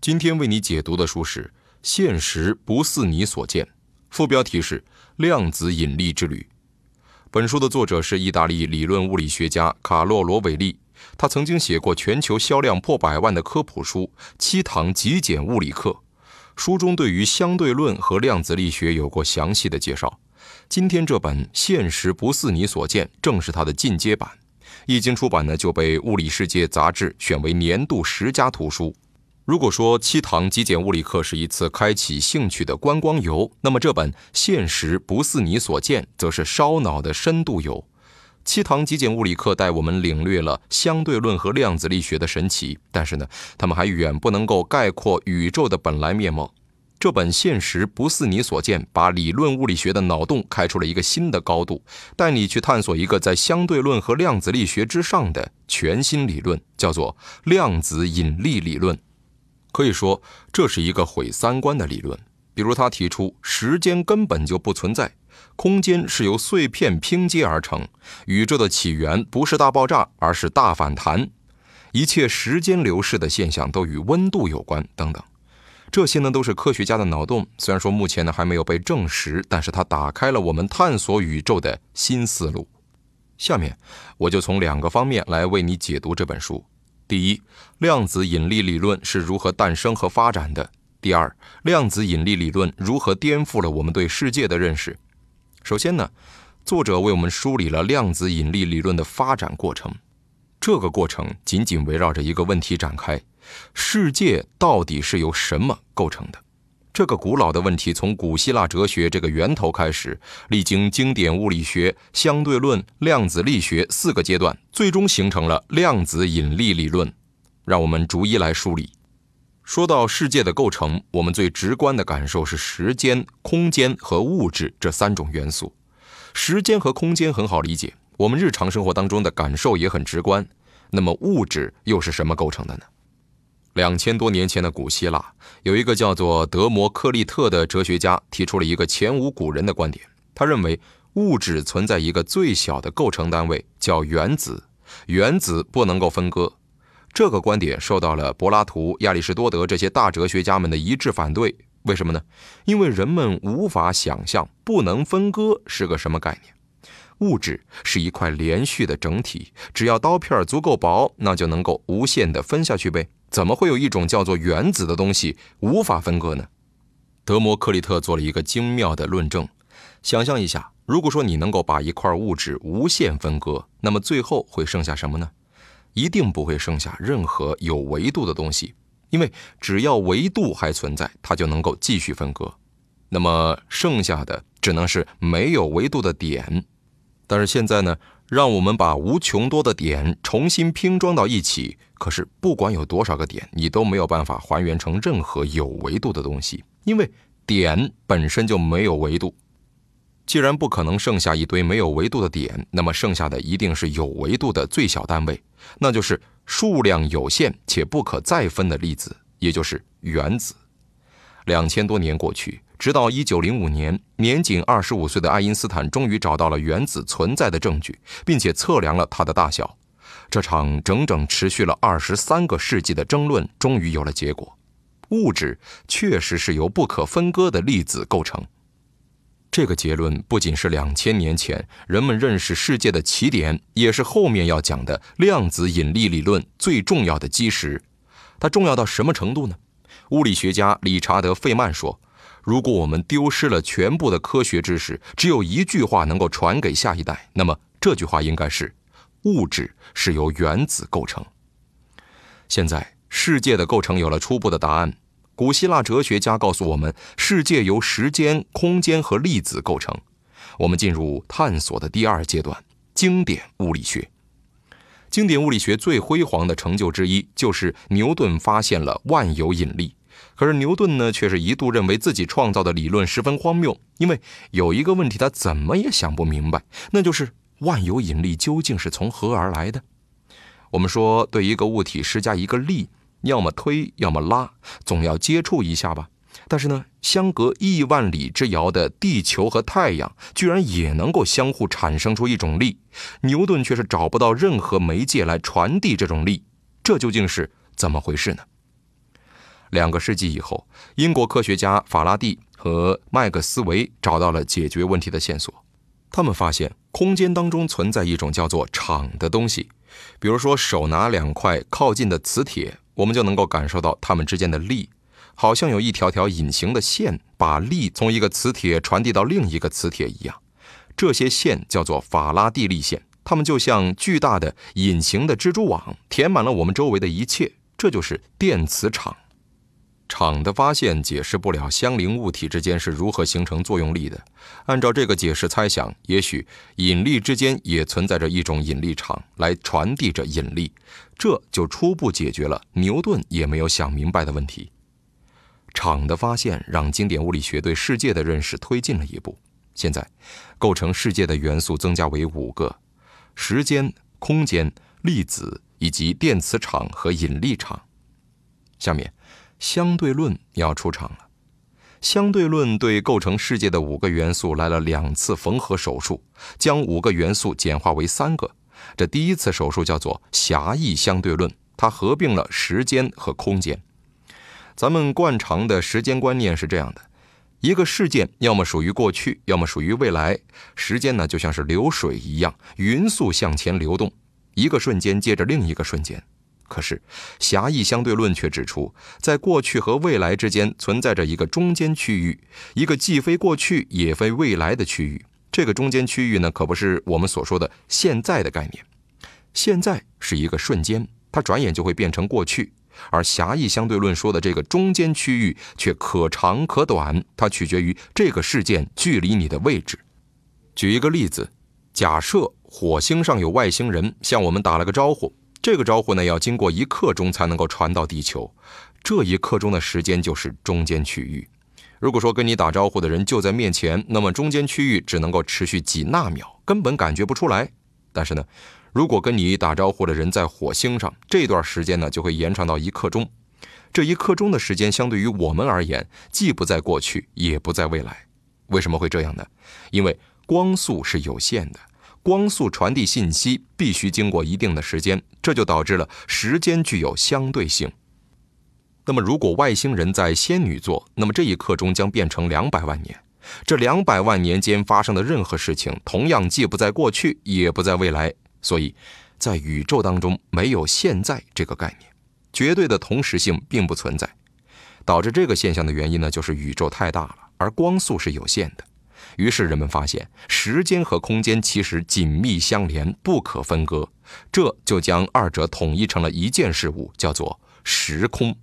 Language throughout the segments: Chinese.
今天为你解读的书是《现实不似你所见》，副标题是《量子引力之旅》。本书的作者是意大利理论物理学家卡洛·罗韦利，他曾经写过全球销量破百万的科普书《七堂极简物理课》，书中对于相对论和量子力学有过详细的介绍。今天这本《现实不似你所见》正是他的进阶版，一经出版呢就被《物理世界》杂志选为年度十佳图书。如果说七堂极简物理课是一次开启兴趣的观光游，那么这本《现实不似你所见》则是烧脑的深度游。七堂极简物理课带我们领略了相对论和量子力学的神奇，但是呢，他们还远不能够概括宇宙的本来面貌。这本《现实不似你所见》把理论物理学的脑洞开出了一个新的高度，带你去探索一个在相对论和量子力学之上的全新理论，叫做量子引力理论。可以说，这是一个毁三观的理论。比如，他提出时间根本就不存在，空间是由碎片拼接而成，宇宙的起源不是大爆炸，而是大反弹，一切时间流逝的现象都与温度有关，等等。这些呢，都是科学家的脑洞。虽然说目前呢还没有被证实，但是它打开了我们探索宇宙的新思路。下面，我就从两个方面来为你解读这本书。第一，量子引力理论是如何诞生和发展的？第二，量子引力理论如何颠覆了我们对世界的认识？首先呢，作者为我们梳理了量子引力理论的发展过程。这个过程仅仅围绕着一个问题展开：世界到底是由什么构成的？这个古老的问题从古希腊哲学这个源头开始，历经经典物理学、相对论、量子力学四个阶段，最终形成了量子引力理论。让我们逐一来梳理。说到世界的构成，我们最直观的感受是时间、空间和物质这三种元素。时间和空间很好理解，我们日常生活当中的感受也很直观。那么物质又是什么构成的呢？两千多年前的古希腊，有一个叫做德摩克利特的哲学家提出了一个前无古人的观点。他认为物质存在一个最小的构成单位，叫原子，原子不能够分割。这个观点受到了柏拉图、亚里士多德这些大哲学家们的一致反对。为什么呢？因为人们无法想象不能分割是个什么概念。物质是一块连续的整体，只要刀片足够薄，那就能够无限的分下去呗。怎么会有一种叫做原子的东西无法分割呢？德摩克利特做了一个精妙的论证。想象一下，如果说你能够把一块物质无限分割，那么最后会剩下什么呢？一定不会剩下任何有维度的东西，因为只要维度还存在，它就能够继续分割。那么剩下的只能是没有维度的点。但是现在呢，让我们把无穷多的点重新拼装到一起。可是，不管有多少个点，你都没有办法还原成任何有维度的东西，因为点本身就没有维度。既然不可能剩下一堆没有维度的点，那么剩下的一定是有维度的最小单位，那就是数量有限且不可再分的粒子，也就是原子。两千多年过去，直到一九零五年，年仅二十五岁的爱因斯坦终于找到了原子存在的证据，并且测量了它的大小。这场整整持续了二十三个世纪的争论终于有了结果，物质确实是由不可分割的粒子构成。这个结论不仅是两千年前人们认识世界的起点，也是后面要讲的量子引力理论最重要的基石。它重要到什么程度呢？物理学家理查德·费曼说：“如果我们丢失了全部的科学知识，只有一句话能够传给下一代，那么这句话应该是。”物质是由原子构成。现在世界的构成有了初步的答案。古希腊哲学家告诉我们，世界由时间、空间和粒子构成。我们进入探索的第二阶段——经典物理学。经典物理学最辉煌的成就之一就是牛顿发现了万有引力。可是牛顿呢，却是一度认为自己创造的理论十分荒谬，因为有一个问题他怎么也想不明白，那就是。万有引力究竟是从何而来的？我们说，对一个物体施加一个力，要么推，要么拉，总要接触一下吧。但是呢，相隔亿万里之遥的地球和太阳，居然也能够相互产生出一种力。牛顿却是找不到任何媒介来传递这种力，这究竟是怎么回事呢？两个世纪以后，英国科学家法拉第和麦克斯韦找到了解决问题的线索。他们发现，空间当中存在一种叫做场的东西。比如说，手拿两块靠近的磁铁，我们就能够感受到它们之间的力，好像有一条条隐形的线把力从一个磁铁传递到另一个磁铁一样。这些线叫做法拉第力线，它们就像巨大的隐形的蜘蛛网，填满了我们周围的一切。这就是电磁场。场的发现解释不了相邻物体之间是如何形成作用力的。按照这个解释猜想，也许引力之间也存在着一种引力场来传递着引力，这就初步解决了牛顿也没有想明白的问题。场的发现让经典物理学对世界的认识推进了一步。现在，构成世界的元素增加为五个：时间、空间、粒子以及电磁场和引力场。下面。相对论要出场了。相对论对构成世界的五个元素来了两次缝合手术，将五个元素简化为三个。这第一次手术叫做狭义相对论，它合并了时间和空间。咱们惯常的时间观念是这样的：一个事件要么属于过去，要么属于未来。时间呢，就像是流水一样，匀速向前流动，一个瞬间接着另一个瞬间。可是，狭义相对论却指出，在过去和未来之间存在着一个中间区域，一个既非过去也非未来的区域。这个中间区域呢，可不是我们所说的现在的概念。现在是一个瞬间，它转眼就会变成过去。而狭义相对论说的这个中间区域却可长可短，它取决于这个事件距离你的位置。举一个例子，假设火星上有外星人向我们打了个招呼。这个招呼呢，要经过一刻钟才能够传到地球，这一刻钟的时间就是中间区域。如果说跟你打招呼的人就在面前，那么中间区域只能够持续几纳秒，根本感觉不出来。但是呢，如果跟你打招呼的人在火星上，这段时间呢就会延长到一刻钟。这一刻钟的时间，相对于我们而言，既不在过去，也不在未来。为什么会这样呢？因为光速是有限的。光速传递信息必须经过一定的时间，这就导致了时间具有相对性。那么，如果外星人在仙女座，那么这一刻中将变成两百万年。这两百万年间发生的任何事情，同样既不在过去，也不在未来。所以，在宇宙当中没有“现在”这个概念，绝对的同时性并不存在。导致这个现象的原因呢，就是宇宙太大了，而光速是有限的。于是人们发现，时间和空间其实紧密相连，不可分割，这就将二者统一成了一件事物，叫做时空。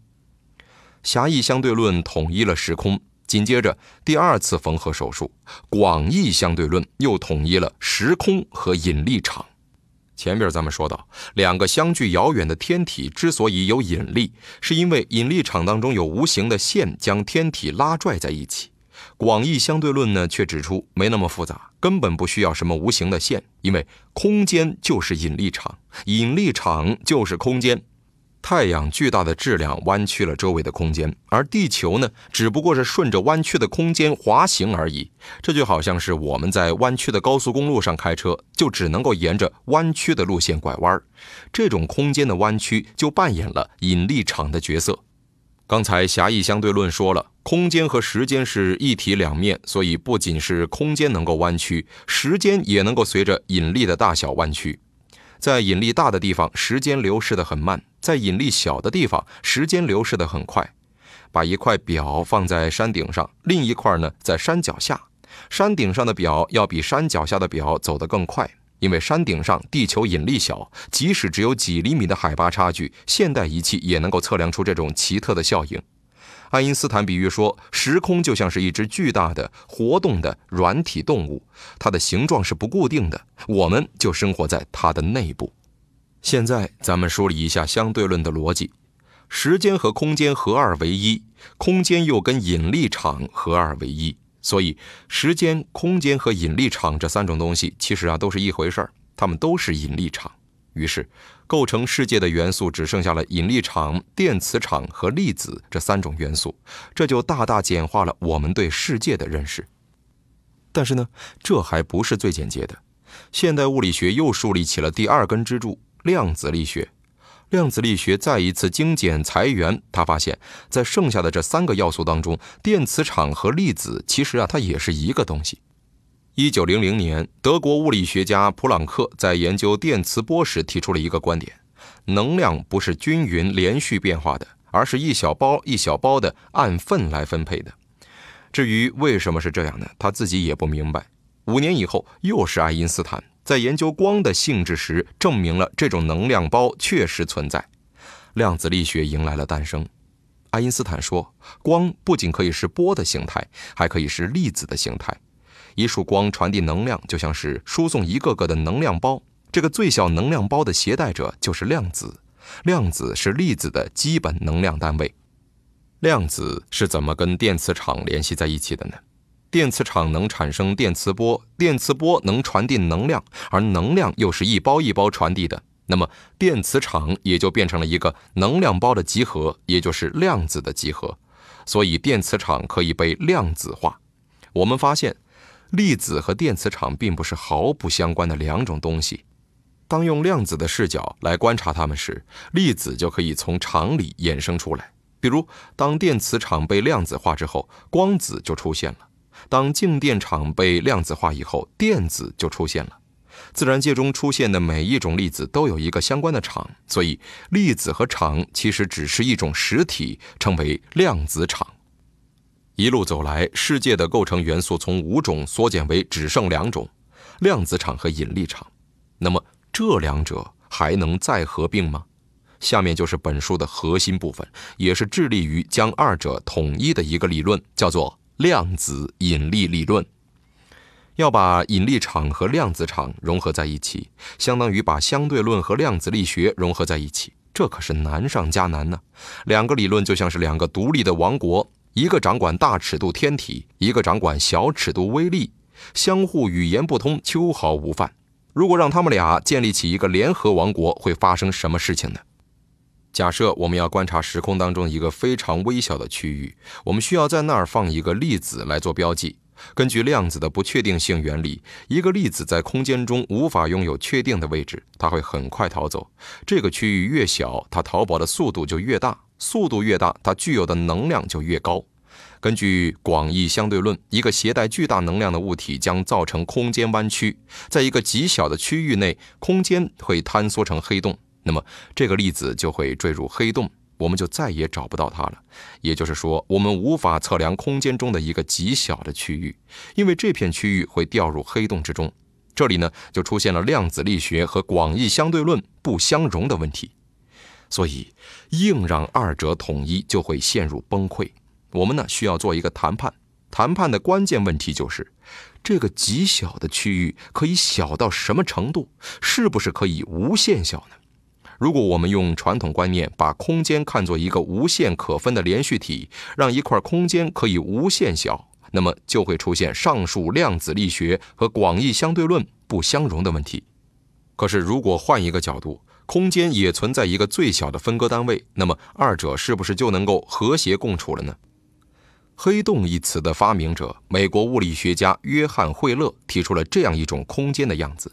狭义相对论统一了时空，紧接着第二次缝合手术，广义相对论又统一了时空和引力场。前边咱们说到，两个相距遥远的天体之所以有引力，是因为引力场当中有无形的线将天体拉拽在一起。广义相对论呢，却指出没那么复杂，根本不需要什么无形的线，因为空间就是引力场，引力场就是空间。太阳巨大的质量弯曲了周围的空间，而地球呢，只不过是顺着弯曲的空间滑行而已。这就好像是我们在弯曲的高速公路上开车，就只能够沿着弯曲的路线拐弯。这种空间的弯曲就扮演了引力场的角色。刚才狭义相对论说了，空间和时间是一体两面，所以不仅是空间能够弯曲，时间也能够随着引力的大小弯曲。在引力大的地方，时间流逝的很慢；在引力小的地方，时间流逝的很快。把一块表放在山顶上，另一块呢在山脚下，山顶上的表要比山脚下的表走得更快。因为山顶上地球引力小，即使只有几厘米的海拔差距，现代仪器也能够测量出这种奇特的效应。爱因斯坦比喻说，时空就像是一只巨大的、活动的软体动物，它的形状是不固定的，我们就生活在它的内部。现在，咱们梳理一下相对论的逻辑：时间和空间合二为一，空间又跟引力场合二为一。所以，时间、空间和引力场这三种东西，其实啊都是一回事儿，它们都是引力场。于是，构成世界的元素只剩下了引力场、电磁场和粒子这三种元素，这就大大简化了我们对世界的认识。但是呢，这还不是最简洁的，现代物理学又树立起了第二根支柱——量子力学。量子力学再一次精简裁员，他发现，在剩下的这三个要素当中，电磁场和粒子其实啊，它也是一个东西。一九零零年，德国物理学家普朗克在研究电磁波时提出了一个观点：能量不是均匀连续变化的，而是一小包一小包的按份来分配的。至于为什么是这样呢？他自己也不明白。五年以后，又是爱因斯坦。在研究光的性质时，证明了这种能量包确实存在，量子力学迎来了诞生。爱因斯坦说，光不仅可以是波的形态，还可以是粒子的形态。一束光传递能量，就像是输送一个个的能量包。这个最小能量包的携带者就是量子。量子是粒子的基本能量单位。量子是怎么跟电磁场联系在一起的呢？电磁场能产生电磁波，电磁波能传递能量，而能量又是一包一包传递的，那么电磁场也就变成了一个能量包的集合，也就是量子的集合。所以电磁场可以被量子化。我们发现，粒子和电磁场并不是毫不相关的两种东西。当用量子的视角来观察它们时，粒子就可以从场里衍生出来。比如，当电磁场被量子化之后，光子就出现了。当静电场被量子化以后，电子就出现了。自然界中出现的每一种粒子都有一个相关的场，所以粒子和场其实只是一种实体，称为量子场。一路走来，世界的构成元素从五种缩减为只剩两种：量子场和引力场。那么，这两者还能再合并吗？下面就是本书的核心部分，也是致力于将二者统一的一个理论，叫做。量子引力理论要把引力场和量子场融合在一起，相当于把相对论和量子力学融合在一起，这可是难上加难呢。两个理论就像是两个独立的王国，一个掌管大尺度天体，一个掌管小尺度微粒，相互语言不通，秋毫无犯。如果让他们俩建立起一个联合王国，会发生什么事情呢？假设我们要观察时空当中一个非常微小的区域，我们需要在那儿放一个粒子来做标记。根据量子的不确定性原理，一个粒子在空间中无法拥有确定的位置，它会很快逃走。这个区域越小，它逃跑的速度就越大，速度越大，它具有的能量就越高。根据广义相对论，一个携带巨大能量的物体将造成空间弯曲，在一个极小的区域内，空间会坍缩成黑洞。那么，这个粒子就会坠入黑洞，我们就再也找不到它了。也就是说，我们无法测量空间中的一个极小的区域，因为这片区域会掉入黑洞之中。这里呢，就出现了量子力学和广义相对论不相容的问题，所以硬让二者统一就会陷入崩溃。我们呢，需要做一个谈判。谈判的关键问题就是，这个极小的区域可以小到什么程度？是不是可以无限小呢？如果我们用传统观念把空间看作一个无限可分的连续体，让一块空间可以无限小，那么就会出现上述量子力学和广义相对论不相容的问题。可是，如果换一个角度，空间也存在一个最小的分割单位，那么二者是不是就能够和谐共处了呢？黑洞一词的发明者，美国物理学家约翰惠勒提出了这样一种空间的样子。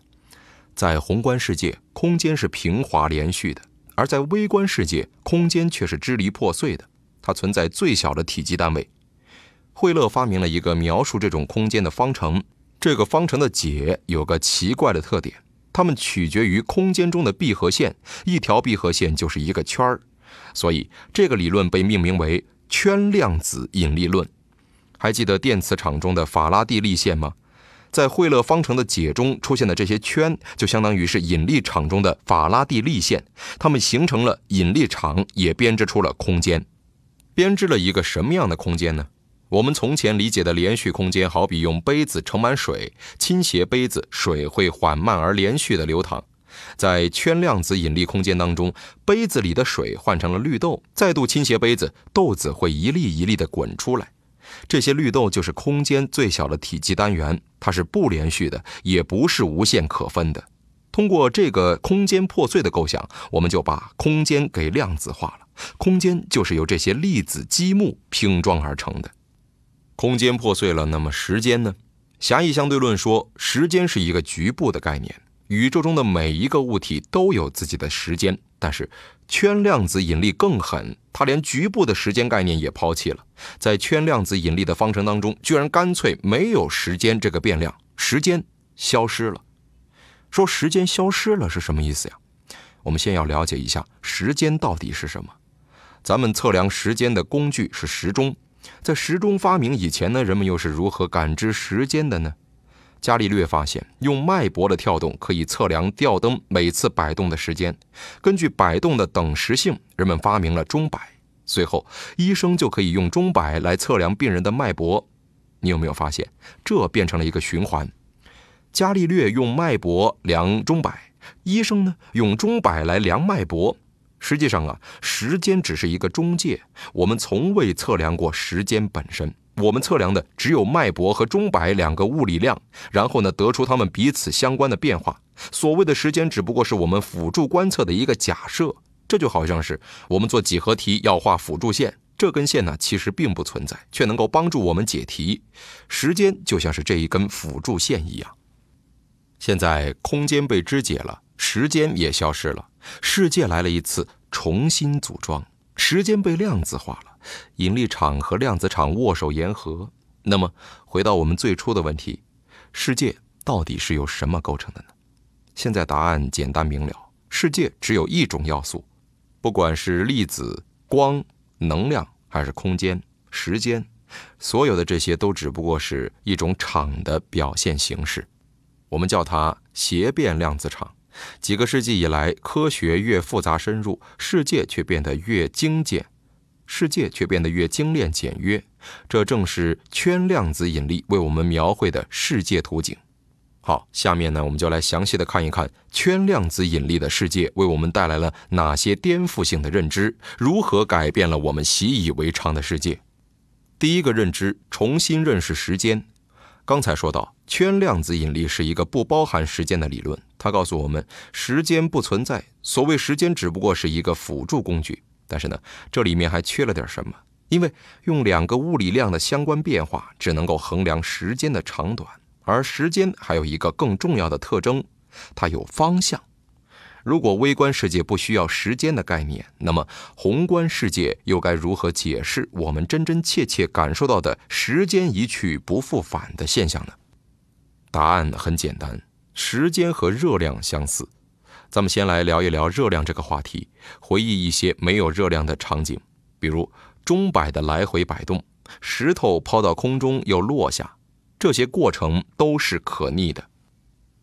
在宏观世界，空间是平滑连续的；而在微观世界，空间却是支离破碎的。它存在最小的体积单位。惠勒发明了一个描述这种空间的方程，这个方程的解有个奇怪的特点，它们取决于空间中的闭合线。一条闭合线就是一个圈儿，所以这个理论被命名为圈量子引力论。还记得电磁场中的法拉第力线吗？在惠勒方程的解中出现的这些圈，就相当于是引力场中的法拉第力线，它们形成了引力场，也编织出了空间。编织了一个什么样的空间呢？我们从前理解的连续空间，好比用杯子盛满水，倾斜杯子，水会缓慢而连续的流淌。在圈量子引力空间当中，杯子里的水换成了绿豆，再度倾斜杯子，豆子会一粒一粒的滚出来。这些绿豆就是空间最小的体积单元，它是不连续的，也不是无限可分的。通过这个空间破碎的构想，我们就把空间给量子化了。空间就是由这些粒子积木拼装而成的。空间破碎了，那么时间呢？狭义相对论说，时间是一个局部的概念。宇宙中的每一个物体都有自己的时间，但是圈量子引力更狠，它连局部的时间概念也抛弃了。在圈量子引力的方程当中，居然干脆没有时间这个变量，时间消失了。说时间消失了是什么意思呀？我们先要了解一下时间到底是什么。咱们测量时间的工具是时钟，在时钟发明以前呢，人们又是如何感知时间的呢？伽利略发现，用脉搏的跳动可以测量吊灯每次摆动的时间。根据摆动的等时性，人们发明了钟摆。随后，医生就可以用钟摆来测量病人的脉搏。你有没有发现，这变成了一个循环？伽利略用脉搏量钟摆，医生呢用钟摆来量脉搏。实际上啊，时间只是一个中介，我们从未测量过时间本身。我们测量的只有脉搏和钟摆两个物理量，然后呢得出它们彼此相关的变化。所谓的时间，只不过是我们辅助观测的一个假设。这就好像是我们做几何题要画辅助线，这根线呢其实并不存在，却能够帮助我们解题。时间就像是这一根辅助线一样。现在空间被肢解了，时间也消失了，世界来了一次重新组装。时间被量子化了。引力场和量子场握手言和。那么，回到我们最初的问题：世界到底是由什么构成的呢？现在答案简单明了：世界只有一种要素，不管是粒子、光、能量，还是空间、时间，所有的这些都只不过是一种场的表现形式。我们叫它斜变量子场。几个世纪以来，科学越复杂深入，世界却变得越精简。世界却变得越精炼简约，这正是圈量子引力为我们描绘的世界图景。好，下面呢，我们就来详细的看一看圈量子引力的世界为我们带来了哪些颠覆性的认知，如何改变了我们习以为常的世界。第一个认知：重新认识时间。刚才说到，圈量子引力是一个不包含时间的理论，它告诉我们时间不存在，所谓时间只不过是一个辅助工具。但是呢，这里面还缺了点什么？因为用两个物理量的相关变化，只能够衡量时间的长短，而时间还有一个更重要的特征，它有方向。如果微观世界不需要时间的概念，那么宏观世界又该如何解释我们真真切切感受到的时间一去不复返的现象呢？答案很简单，时间和热量相似。咱们先来聊一聊热量这个话题，回忆一些没有热量的场景，比如钟摆的来回摆动，石头抛到空中又落下，这些过程都是可逆的。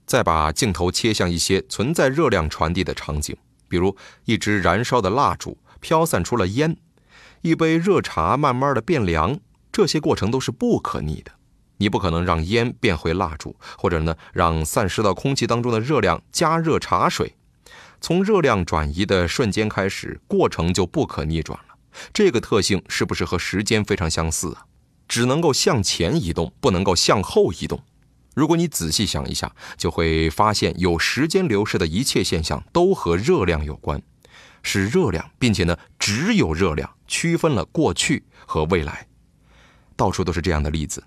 再把镜头切向一些存在热量传递的场景，比如一支燃烧的蜡烛飘散出了烟，一杯热茶慢慢的变凉，这些过程都是不可逆的。你不可能让烟变回蜡烛，或者呢让散失到空气当中的热量加热茶水。从热量转移的瞬间开始，过程就不可逆转了。这个特性是不是和时间非常相似啊？只能够向前移动，不能够向后移动。如果你仔细想一下，就会发现有时间流逝的一切现象都和热量有关，是热量，并且呢，只有热量区分了过去和未来。到处都是这样的例子：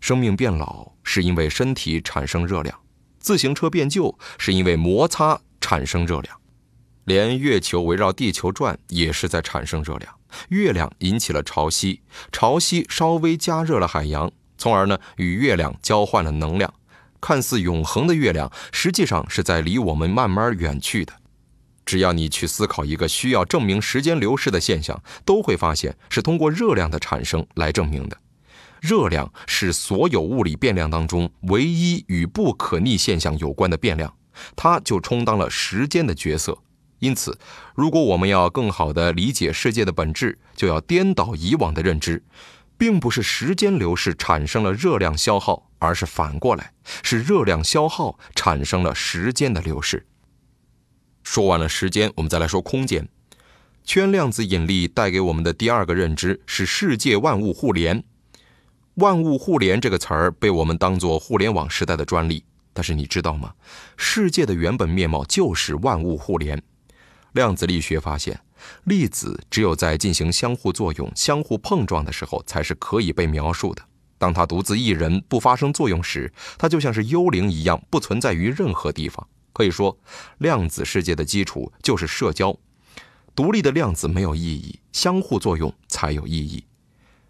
生命变老是因为身体产生热量；自行车变旧是因为摩擦。产生热量，连月球围绕地球转也是在产生热量。月亮引起了潮汐，潮汐稍微加热了海洋，从而呢与月亮交换了能量。看似永恒的月亮，实际上是在离我们慢慢远去的。只要你去思考一个需要证明时间流逝的现象，都会发现是通过热量的产生来证明的。热量是所有物理变量当中唯一与不可逆现象有关的变量。它就充当了时间的角色，因此，如果我们要更好地理解世界的本质，就要颠倒以往的认知，并不是时间流逝产生了热量消耗，而是反过来，是热量消耗产生了时间的流逝。说完了时间，我们再来说空间。圈量子引力带给我们的第二个认知是世界万物互联。万物互联这个词儿被我们当做互联网时代的专利。但是你知道吗？世界的原本面貌就是万物互联。量子力学发现，粒子只有在进行相互作用、相互碰撞的时候，才是可以被描述的。当它独自一人，不发生作用时，它就像是幽灵一样，不存在于任何地方。可以说，量子世界的基础就是社交。独立的量子没有意义，相互作用才有意义。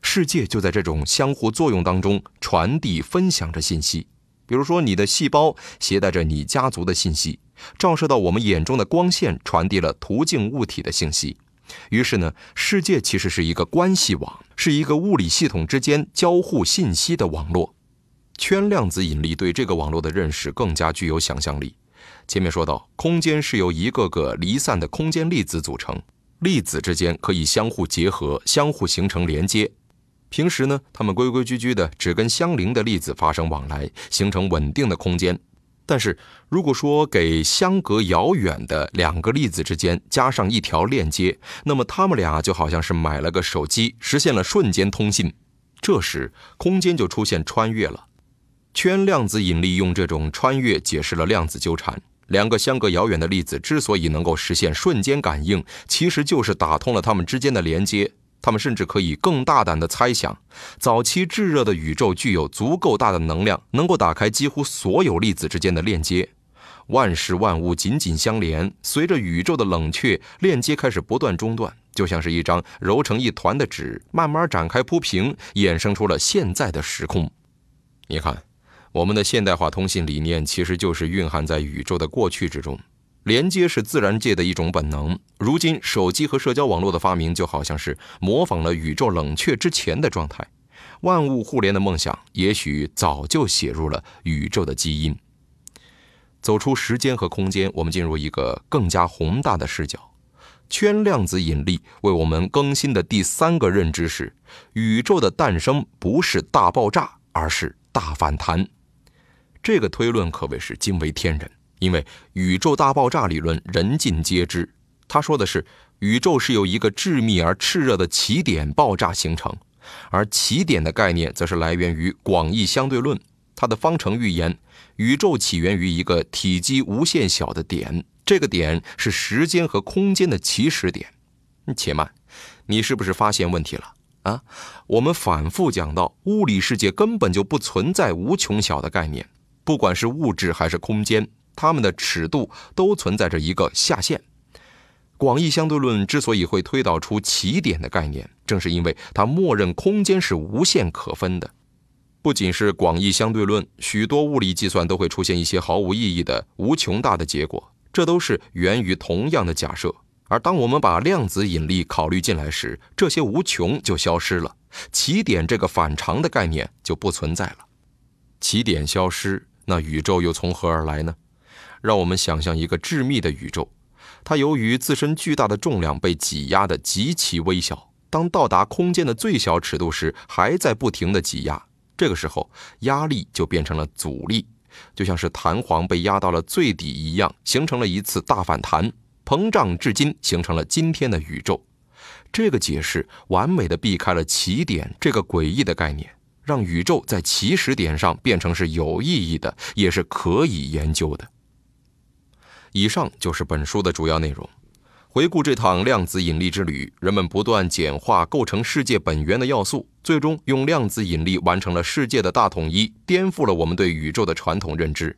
世界就在这种相互作用当中传递、分享着信息。比如说，你的细胞携带着你家族的信息，照射到我们眼中的光线传递了途径物体的信息。于是呢，世界其实是一个关系网，是一个物理系统之间交互信息的网络。圈量子引力对这个网络的认识更加具有想象力。前面说到，空间是由一个个离散的空间粒子组成，粒子之间可以相互结合，相互形成连接。平时呢，它们规规矩矩的，只跟相邻的粒子发生往来，形成稳定的空间。但是，如果说给相隔遥远的两个粒子之间加上一条链接，那么它们俩就好像是买了个手机，实现了瞬间通信。这时，空间就出现穿越了。圈量子引力用这种穿越解释了量子纠缠：两个相隔遥远的粒子之所以能够实现瞬间感应，其实就是打通了它们之间的连接。他们甚至可以更大胆地猜想，早期炙热的宇宙具有足够大的能量，能够打开几乎所有粒子之间的链接，万事万物紧紧相连。随着宇宙的冷却，链接开始不断中断，就像是一张揉成一团的纸，慢慢展开铺平，衍生出了现在的时空。你看，我们的现代化通信理念，其实就是蕴含在宇宙的过去之中。连接是自然界的一种本能。如今，手机和社交网络的发明就好像是模仿了宇宙冷却之前的状态。万物互联的梦想，也许早就写入了宇宙的基因。走出时间和空间，我们进入一个更加宏大的视角。圈量子引力为我们更新的第三个认知是：宇宙的诞生不是大爆炸，而是大反弹。这个推论可谓是惊为天人。因为宇宙大爆炸理论人尽皆知，他说的是宇宙是由一个致密而炽热的起点爆炸形成，而起点的概念则是来源于广义相对论，它的方程预言宇宙起源于一个体积无限小的点，这个点是时间和空间的起始点。且慢，你是不是发现问题了啊？我们反复讲到，物理世界根本就不存在无穷小的概念，不管是物质还是空间。它们的尺度都存在着一个下限。广义相对论之所以会推导出起点的概念，正是因为它默认空间是无限可分的。不仅是广义相对论，许多物理计算都会出现一些毫无意义的无穷大的结果，这都是源于同样的假设。而当我们把量子引力考虑进来时，这些无穷就消失了，起点这个反常的概念就不存在了。起点消失，那宇宙又从何而来呢？让我们想象一个致密的宇宙，它由于自身巨大的重量被挤压得极其微小。当到达空间的最小尺度时，还在不停地挤压。这个时候，压力就变成了阻力，就像是弹簧被压到了最底一样，形成了一次大反弹，膨胀至今，形成了今天的宇宙。这个解释完美的避开了起点这个诡异的概念，让宇宙在起始点上变成是有意义的，也是可以研究的。以上就是本书的主要内容。回顾这趟量子引力之旅，人们不断简化构成世界本源的要素，最终用量子引力完成了世界的大统一，颠覆了我们对宇宙的传统认知。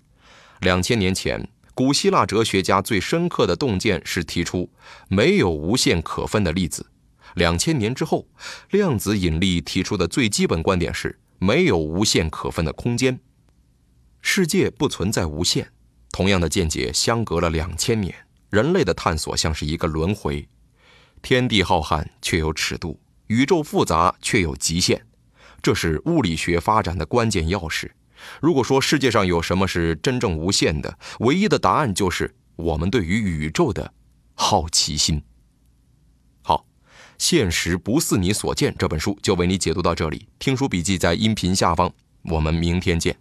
两千年前，古希腊哲学家最深刻的洞见是提出没有无限可分的粒子；两千年之后，量子引力提出的最基本观点是没有无限可分的空间，世界不存在无限。同样的见解，相隔了两千年，人类的探索像是一个轮回。天地浩瀚却有尺度，宇宙复杂却有极限，这是物理学发展的关键钥匙。如果说世界上有什么是真正无限的，唯一的答案就是我们对于宇宙的好奇心。好，现实不似你所见，这本书就为你解读到这里。听书笔记在音频下方，我们明天见。